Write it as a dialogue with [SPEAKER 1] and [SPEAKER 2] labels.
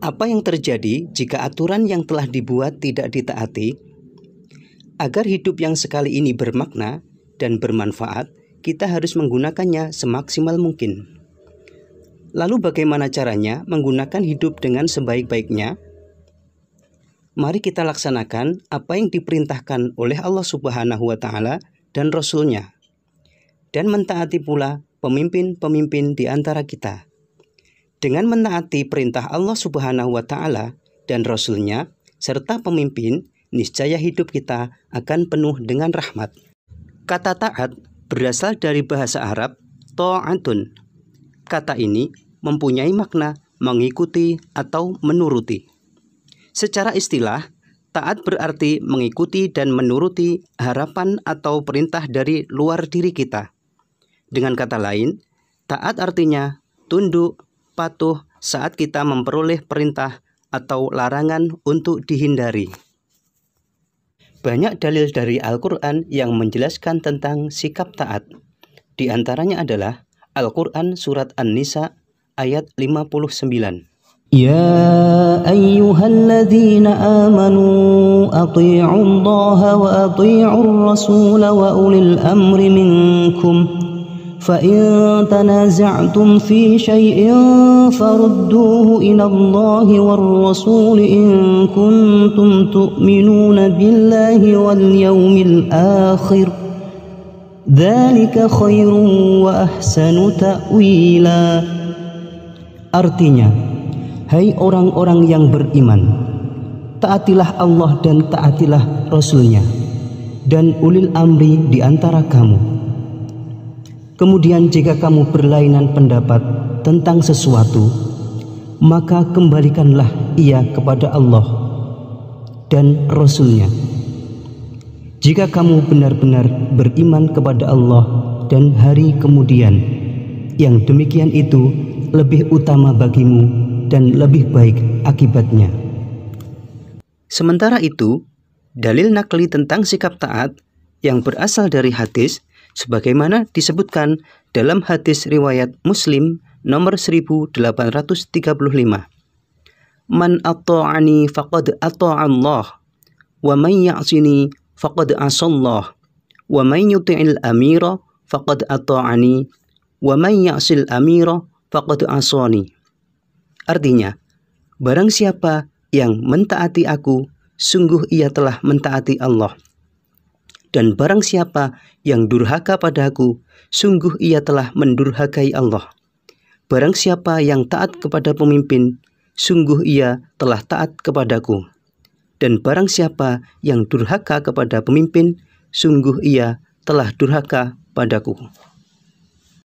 [SPEAKER 1] Apa yang terjadi jika aturan yang telah dibuat tidak ditaati? Agar hidup yang sekali ini bermakna dan bermanfaat, kita harus menggunakannya semaksimal mungkin. Lalu, bagaimana caranya menggunakan hidup dengan sebaik-baiknya? Mari kita laksanakan apa yang diperintahkan oleh Allah Subhanahu wa Ta'ala dan Rasul-Nya, dan mentaati pula pemimpin-pemimpin di antara kita. Dengan menaati perintah Allah Subhanahu wa taala dan Rasul-Nya, serta pemimpin, niscaya hidup kita akan penuh dengan rahmat. Kata taat berasal dari bahasa Arab ta'atun. Kata ini mempunyai makna mengikuti atau menuruti. Secara istilah, taat berarti mengikuti dan menuruti harapan atau perintah dari luar diri kita. Dengan kata lain, taat artinya tunduk, patuh saat kita memperoleh perintah atau larangan untuk dihindari. Banyak dalil dari Al-Quran yang menjelaskan tentang sikap taat. Di antaranya adalah Al-Quran Surat An-Nisa ayat 59.
[SPEAKER 2] يا أيها الذين آمنوا wa ati'u وأطيعوا wa ulil amri minkum. فإن تنازعتم في شيء فردوه إلى الله والرسول إن كنتم تؤمنون بالله واليوم الآخر ذلك خير وأحسن تأويلا Artinya, hai hey orang-orang
[SPEAKER 1] yang beriman, taatilah Allah dan taatilah Rasulnya, dan ulil amri di antara kamu Kemudian jika kamu berlainan pendapat tentang sesuatu, maka kembalikanlah ia kepada Allah dan Rasulnya. Jika kamu benar-benar beriman kepada Allah dan hari kemudian, yang demikian itu lebih utama bagimu dan lebih baik akibatnya. Sementara itu, dalil nakli tentang sikap taat yang berasal dari hadis sebagaimana disebutkan dalam hadis riwayat Muslim nomor 1835. Man atta'ani faqad Allah, wa man ya'sini faqad asallah wa man yuti'il amira faqad atta'ani wa man ya'sil amira faqad asani. Artinya, barang siapa yang mentaati aku, sungguh ia telah mentaati Allah. Dan barang siapa yang durhaka padaku, sungguh ia telah mendurhakai Allah. Barang siapa yang taat kepada pemimpin, sungguh ia telah taat kepadaku. Dan barang siapa yang durhaka kepada pemimpin, sungguh ia telah durhaka padaku.